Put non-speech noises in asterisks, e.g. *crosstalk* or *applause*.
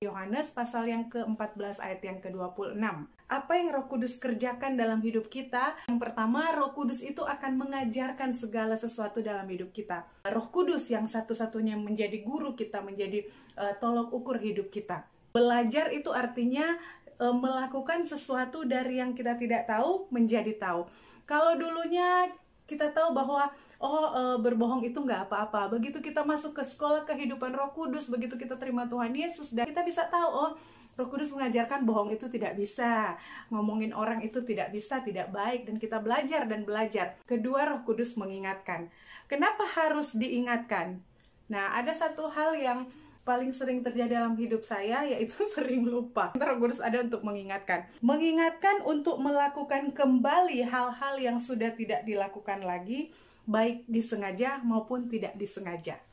Yohanes pasal yang ke-14 ayat yang ke-26. Apa yang Roh Kudus kerjakan dalam hidup kita? Yang pertama, Roh Kudus itu akan mengajarkan segala sesuatu dalam hidup kita. Roh Kudus yang satu-satunya menjadi guru kita, menjadi uh, tolok ukur hidup kita. Belajar itu artinya uh, melakukan sesuatu dari yang kita tidak tahu menjadi tahu. Kalau dulunya kita tahu bahwa oh e, berbohong itu nggak apa-apa. Begitu kita masuk ke sekolah kehidupan Roh Kudus, begitu kita terima Tuhan Yesus dan kita bisa tahu oh Roh Kudus mengajarkan bohong itu tidak bisa, ngomongin orang itu tidak bisa, tidak baik dan kita belajar dan belajar. Kedua Roh Kudus mengingatkan. Kenapa harus diingatkan? Nah, ada satu hal yang paling sering terjadi dalam hidup saya *laughs* yaitu sering lupa. Terus ada untuk mengingatkan. Mengingatkan untuk melakukan kembali hal-hal yang sudah tidak dilakukan lagi, baik disengaja maupun tidak disengaja.